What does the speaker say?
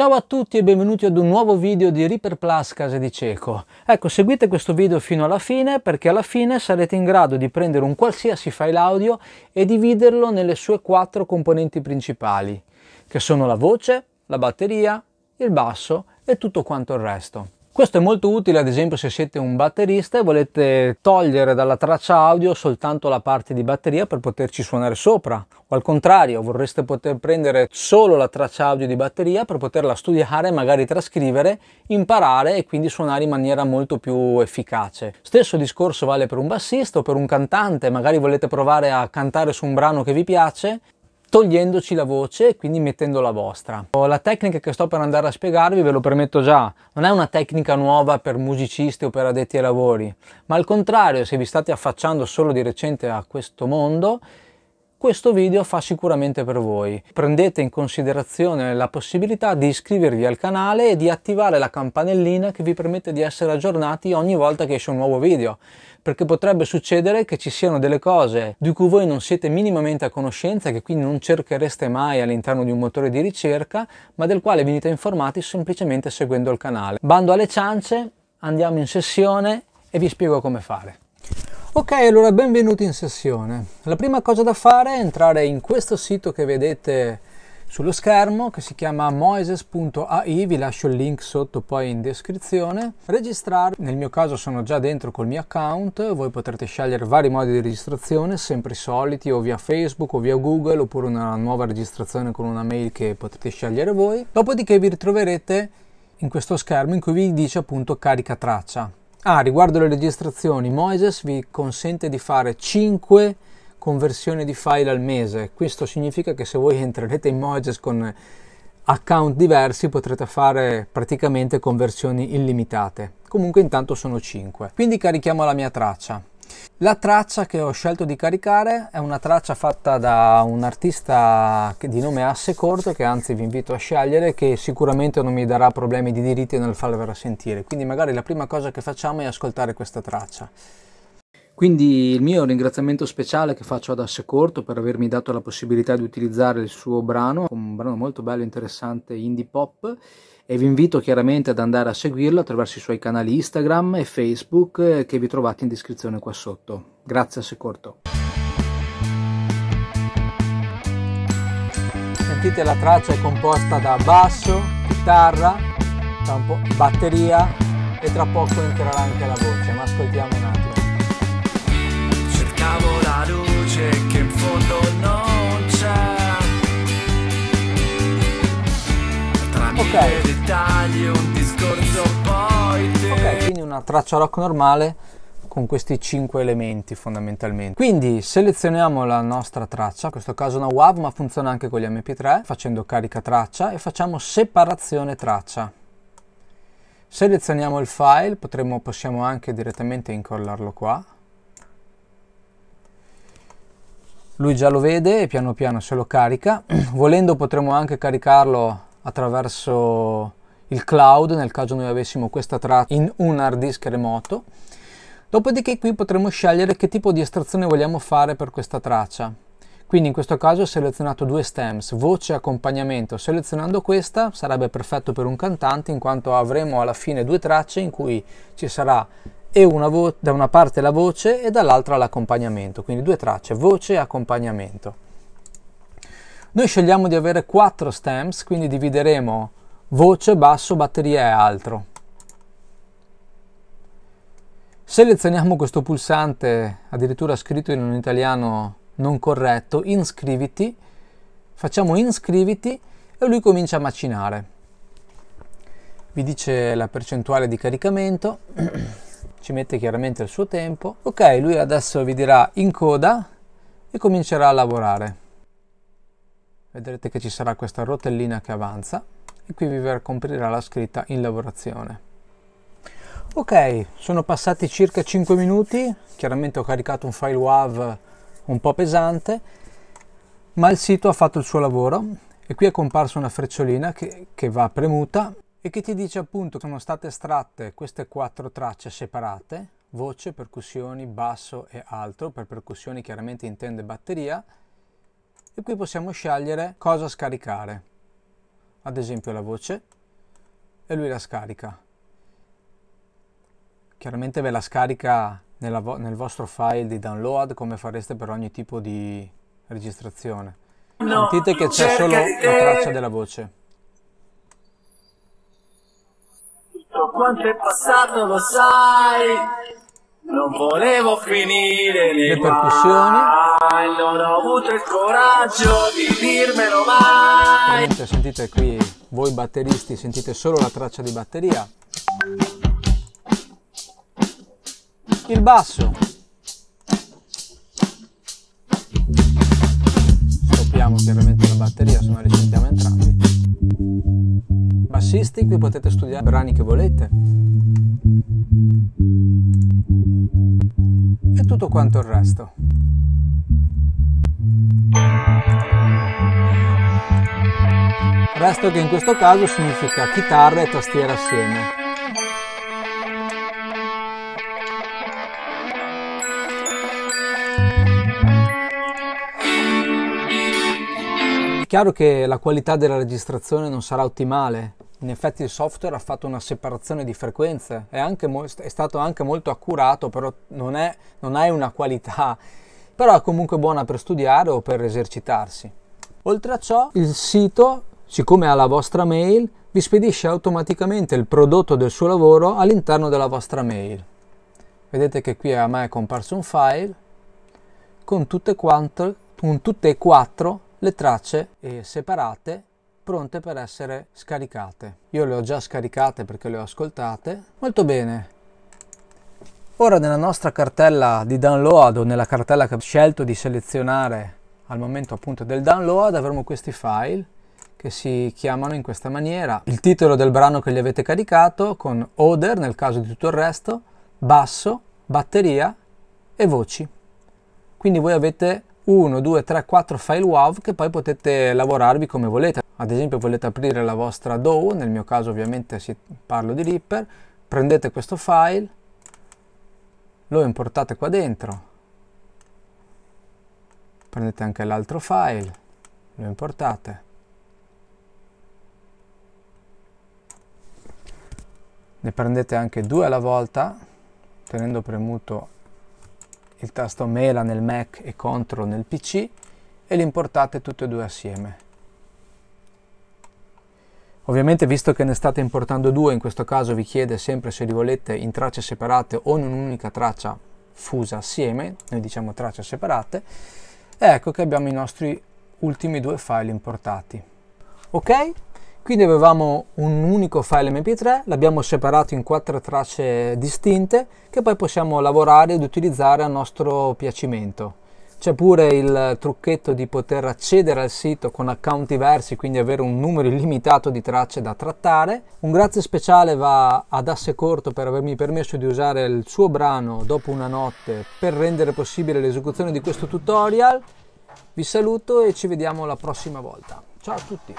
Ciao a tutti e benvenuti ad un nuovo video di Reaper Plus Case di Cieco. Ecco, seguite questo video fino alla fine perché alla fine sarete in grado di prendere un qualsiasi file audio e dividerlo nelle sue quattro componenti principali, che sono la voce, la batteria, il basso e tutto quanto il resto. Questo è molto utile ad esempio se siete un batterista e volete togliere dalla traccia audio soltanto la parte di batteria per poterci suonare sopra o al contrario vorreste poter prendere solo la traccia audio di batteria per poterla studiare, magari trascrivere, imparare e quindi suonare in maniera molto più efficace. Stesso discorso vale per un bassista o per un cantante, magari volete provare a cantare su un brano che vi piace togliendoci la voce e quindi mettendo la vostra. La tecnica che sto per andare a spiegarvi, ve lo permetto già, non è una tecnica nuova per musicisti o per addetti ai lavori, ma al contrario, se vi state affacciando solo di recente a questo mondo, questo video fa sicuramente per voi. Prendete in considerazione la possibilità di iscrivervi al canale e di attivare la campanellina che vi permette di essere aggiornati ogni volta che esce un nuovo video, perché potrebbe succedere che ci siano delle cose di cui voi non siete minimamente a conoscenza, che quindi non cerchereste mai all'interno di un motore di ricerca, ma del quale venite informati semplicemente seguendo il canale. Bando alle ciance, andiamo in sessione e vi spiego come fare. Ok, allora benvenuti in sessione. La prima cosa da fare è entrare in questo sito che vedete sullo schermo che si chiama moises.ai, vi lascio il link sotto poi in descrizione. Registrare, nel mio caso sono già dentro col mio account, voi potrete scegliere vari modi di registrazione, sempre i soliti o via Facebook o via Google oppure una nuova registrazione con una mail che potete scegliere voi. Dopodiché vi ritroverete in questo schermo in cui vi dice appunto carica traccia. Ah, riguardo le registrazioni, Moises vi consente di fare 5 conversioni di file al mese. Questo significa che se voi entrerete in Moises con account diversi potrete fare praticamente conversioni illimitate. Comunque intanto sono 5. Quindi carichiamo la mia traccia. La traccia che ho scelto di caricare è una traccia fatta da un artista di nome Asse Corto che anzi vi invito a scegliere che sicuramente non mi darà problemi di diritti nel farvela sentire quindi magari la prima cosa che facciamo è ascoltare questa traccia. Quindi il mio ringraziamento speciale che faccio ad Asse Corto per avermi dato la possibilità di utilizzare il suo brano, un brano molto bello, interessante, indie pop e vi invito chiaramente ad andare a seguirlo attraverso i suoi canali Instagram e Facebook eh, che vi trovate in descrizione qua sotto. Grazie Asse Corto. Sentite la traccia è composta da basso, chitarra, batteria e tra poco entrerà anche la voce, ma ascoltiamo una okay. dettagli, un discorso poi te. Ok, quindi una traccia rock normale con questi 5 elementi fondamentalmente. Quindi selezioniamo la nostra traccia, in questo caso una WAV ma funziona anche con gli MP3, facendo carica traccia e facciamo separazione traccia. Selezioniamo il file, potremmo, possiamo anche direttamente incollarlo qua. Lui già lo vede e piano piano se lo carica. Volendo potremmo anche caricarlo attraverso il cloud nel caso noi avessimo questa tratta in un hard disk remoto. Dopodiché qui potremo scegliere che tipo di estrazione vogliamo fare per questa traccia. Quindi in questo caso ho selezionato due stems, voce e accompagnamento. Selezionando questa sarebbe perfetto per un cantante in quanto avremo alla fine due tracce in cui ci sarà una da una parte la voce e dall'altra l'accompagnamento. Quindi due tracce, voce e accompagnamento. Noi scegliamo di avere quattro stems, quindi divideremo voce, basso, batteria e altro. Selezioniamo questo pulsante, addirittura scritto in un italiano non corretto, iscriviti, facciamo iscriviti e lui comincia a macinare. Vi dice la percentuale di caricamento, ci mette chiaramente il suo tempo. Ok, lui adesso vi dirà in coda e comincerà a lavorare. Vedrete che ci sarà questa rotellina che avanza e qui vi ricomprirà la scritta in lavorazione. Ok, sono passati circa 5 minuti, chiaramente ho caricato un file WAV un po' pesante, ma il sito ha fatto il suo lavoro e qui è comparsa una frecciolina che, che va premuta e che ti dice appunto che sono state estratte queste quattro tracce separate, voce, percussioni, basso e altro, per percussioni chiaramente intende batteria, e qui possiamo scegliere cosa scaricare. Ad esempio la voce e lui la scarica. Chiaramente ve la scarica vo nel vostro file di download come fareste per ogni tipo di registrazione. No, Sentite che c'è solo la traccia della voce. Tutto quanto è passato lo sai, non volevo finire le percussioni mai non ho avuto il coraggio di dirmelo mai Ovviamente sentite qui voi batteristi sentite solo la traccia di batteria il basso stoppiamo chiaramente la batteria se no li sentiamo entrambi bassisti qui potete studiare i brani che volete e tutto quanto il resto resto che in questo caso significa chitarra e tastiera assieme. È chiaro che la qualità della registrazione non sarà ottimale, in effetti il software ha fatto una separazione di frequenze, è, è stato anche molto accurato, però non, è, non hai una qualità, però è comunque buona per studiare o per esercitarsi. Oltre a ciò, il sito, siccome ha la vostra mail, vi spedisce automaticamente il prodotto del suo lavoro all'interno della vostra mail. Vedete che qui a me è comparso un file con tutte, quante, con tutte e quattro le tracce separate pronte per essere scaricate. Io le ho già scaricate perché le ho ascoltate. Molto bene. Ora nella nostra cartella di download o nella cartella che ho scelto di selezionare al momento appunto del download avremo questi file che si chiamano in questa maniera il titolo del brano che gli avete caricato con Oder nel caso di tutto il resto, basso, batteria e voci. Quindi voi avete 1, 2, 3, 4 file WAV che poi potete lavorarvi come volete. Ad esempio volete aprire la vostra DAW, nel mio caso ovviamente si, parlo di Reaper, prendete questo file, lo importate qua dentro, prendete anche l'altro file, lo importate. Ne prendete anche due alla volta, tenendo premuto il tasto mela nel Mac e CTRL nel PC e li importate tutti e due assieme. Ovviamente visto che ne state importando due, in questo caso vi chiede sempre se li volete in tracce separate o in un'unica traccia fusa assieme, noi diciamo tracce separate, ecco che abbiamo i nostri ultimi due file importati. Ok? Quindi avevamo un unico file mp3, l'abbiamo separato in quattro tracce distinte che poi possiamo lavorare ed utilizzare a nostro piacimento. C'è pure il trucchetto di poter accedere al sito con account diversi, quindi avere un numero illimitato di tracce da trattare. Un grazie speciale va ad Asse Corto per avermi permesso di usare il suo brano dopo una notte per rendere possibile l'esecuzione di questo tutorial. Vi saluto e ci vediamo la prossima volta. Ciao a tutti!